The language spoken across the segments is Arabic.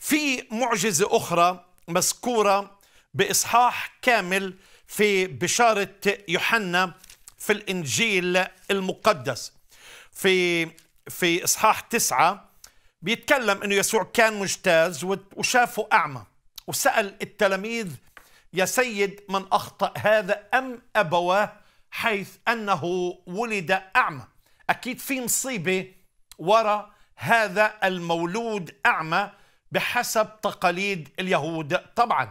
في معجزة أخرى مذكورة بإصحاح كامل في بشارة يوحنا في الإنجيل المقدس في في إصحاح تسعة بيتكلم أنه يسوع كان مجتاز وشافه أعمى وسأل التلاميذ يا سيد من أخطأ هذا أم أبواه حيث أنه ولد أعمى أكيد في مصيبة وراء هذا المولود أعمى بحسب تقاليد اليهود طبعا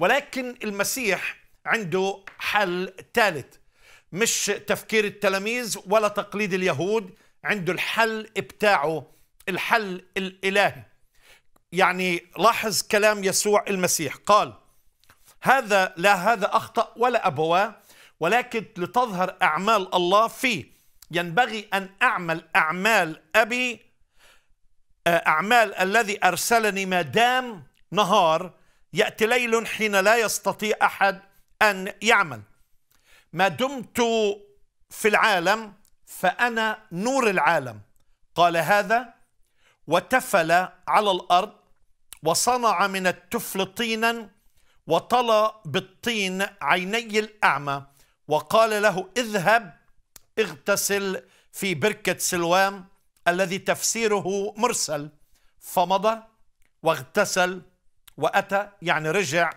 ولكن المسيح عنده حل ثالث مش تفكير التلاميذ ولا تقليد اليهود عنده الحل بتاعه الحل الالهي يعني لاحظ كلام يسوع المسيح قال هذا لا هذا اخطا ولا ابواه ولكن لتظهر اعمال الله فيه ينبغي ان اعمل اعمال ابي أعمال الذي أرسلني ما دام نهار يأتي ليل حين لا يستطيع أحد أن يعمل ما دمت في العالم فأنا نور العالم قال هذا وتفل على الأرض وصنع من التفل طينا وطلى بالطين عيني الأعمى وقال له اذهب اغتسل في بركة سلوام الذي تفسيره مرسل فمضى واغتسل واتى يعني رجع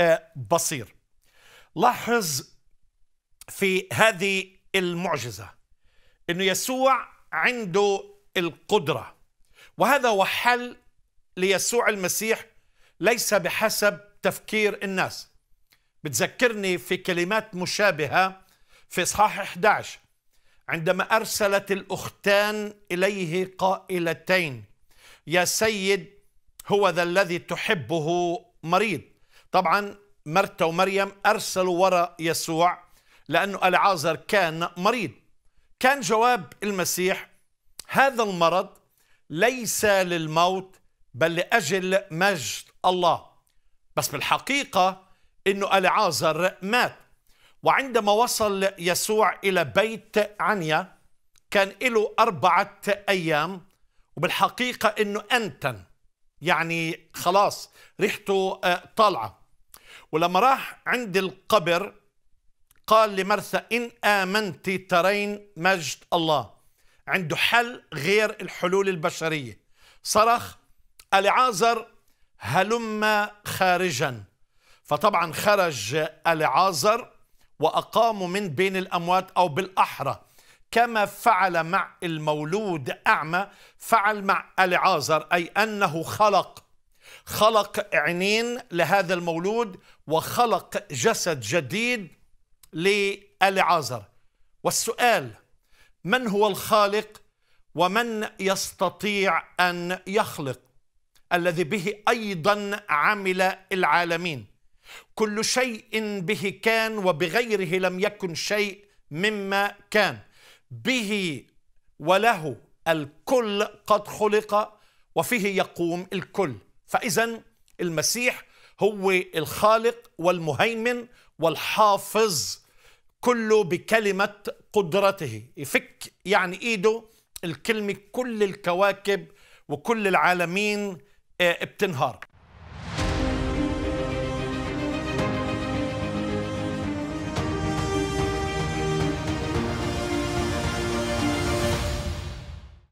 آه، بصير لاحظ في هذه المعجزه انه يسوع عنده القدره وهذا هو حل ليسوع المسيح ليس بحسب تفكير الناس بتذكرني في كلمات مشابهه في اصحاح 11 عندما ارسلت الاختان اليه قائلتين يا سيد هو ذا الذي تحبه مريض طبعا مرتا ومريم ارسلوا وراء يسوع لانه العازر كان مريض كان جواب المسيح هذا المرض ليس للموت بل لاجل مجد الله بس بالحقيقه انه العازر مات وعندما وصل يسوع إلى بيت عنيا كان له أربعة أيام وبالحقيقة أنه أنتن يعني خلاص ريحته آه، طالعة ولما راح عند القبر قال لمرثا إن آمنت ترين مجد الله عنده حل غير الحلول البشرية صرخ ألعازر هلم خارجا فطبعا خرج ألعازر وأقاموا من بين الأموات أو بالأحرى كما فعل مع المولود أعمى فعل مع العازر أي أنه خلق خلق عينين لهذا المولود وخلق جسد جديد للعازر والسؤال من هو الخالق ومن يستطيع أن يخلق الذي به أيضا عمل العالمين كل شيء به كان وبغيره لم يكن شيء مما كان به وله الكل قد خلق وفيه يقوم الكل فاذا المسيح هو الخالق والمهيمن والحافظ كله بكلمه قدرته يفك يعني ايده الكلمه كل الكواكب وكل العالمين آه، بتنهار